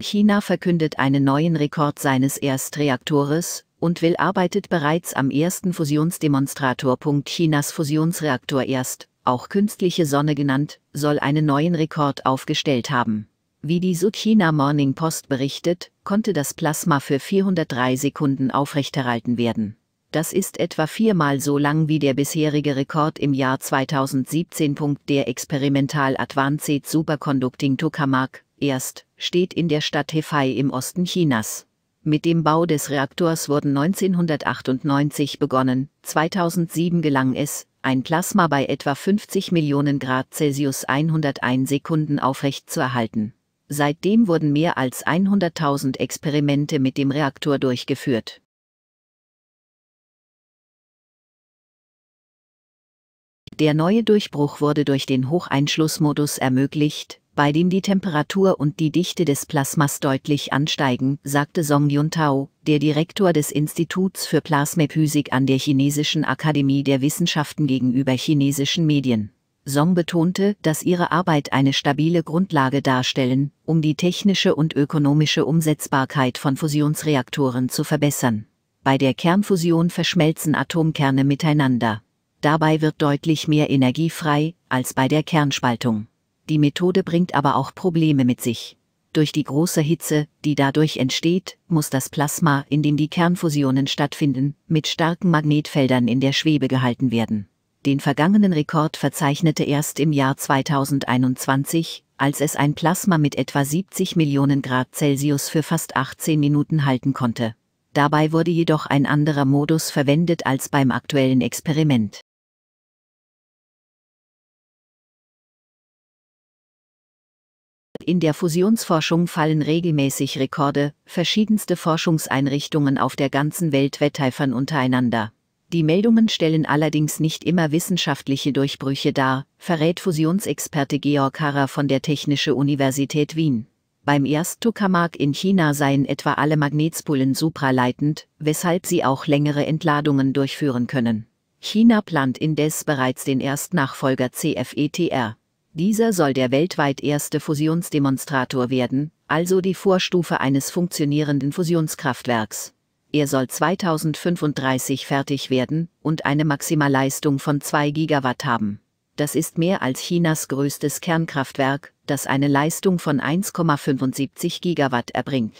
China verkündet einen neuen Rekord seines Erstreaktores und will arbeitet bereits am ersten Fusionsdemonstrator. Chinas Fusionsreaktor erst, auch künstliche Sonne genannt, soll einen neuen Rekord aufgestellt haben. Wie die Südchina Morning Post berichtet, konnte das Plasma für 403 Sekunden aufrechterhalten werden. Das ist etwa viermal so lang wie der bisherige Rekord im Jahr 2017. Der Experimental Advanced Superconducting Tokamak, erst, steht in der Stadt Hefei im Osten Chinas. Mit dem Bau des Reaktors wurden 1998 begonnen, 2007 gelang es, ein Plasma bei etwa 50 Millionen Grad Celsius 101 Sekunden aufrechtzuerhalten. Seitdem wurden mehr als 100.000 Experimente mit dem Reaktor durchgeführt. Der neue Durchbruch wurde durch den Hocheinschlussmodus ermöglicht, bei dem die Temperatur und die Dichte des Plasmas deutlich ansteigen, sagte Song Yuntao, der Direktor des Instituts für Plasmaphysik an der Chinesischen Akademie der Wissenschaften gegenüber chinesischen Medien. Song betonte, dass ihre Arbeit eine stabile Grundlage darstellen, um die technische und ökonomische Umsetzbarkeit von Fusionsreaktoren zu verbessern. Bei der Kernfusion verschmelzen Atomkerne miteinander. Dabei wird deutlich mehr Energie frei, als bei der Kernspaltung. Die Methode bringt aber auch Probleme mit sich. Durch die große Hitze, die dadurch entsteht, muss das Plasma, in dem die Kernfusionen stattfinden, mit starken Magnetfeldern in der Schwebe gehalten werden. Den vergangenen Rekord verzeichnete erst im Jahr 2021, als es ein Plasma mit etwa 70 Millionen Grad Celsius für fast 18 Minuten halten konnte. Dabei wurde jedoch ein anderer Modus verwendet als beim aktuellen Experiment. In der Fusionsforschung fallen regelmäßig Rekorde, verschiedenste Forschungseinrichtungen auf der ganzen Welt wetteifern untereinander. Die Meldungen stellen allerdings nicht immer wissenschaftliche Durchbrüche dar, verrät Fusionsexperte Georg Harrer von der Technische Universität Wien. Beim erst Ersttokamak in China seien etwa alle Magnetspulen supraleitend, weshalb sie auch längere Entladungen durchführen können. China plant indes bereits den Erstnachfolger CFETR. Dieser soll der weltweit erste Fusionsdemonstrator werden, also die Vorstufe eines funktionierenden Fusionskraftwerks. Er soll 2035 fertig werden und eine Maximalleistung von 2 Gigawatt haben. Das ist mehr als Chinas größtes Kernkraftwerk, das eine Leistung von 1,75 Gigawatt erbringt.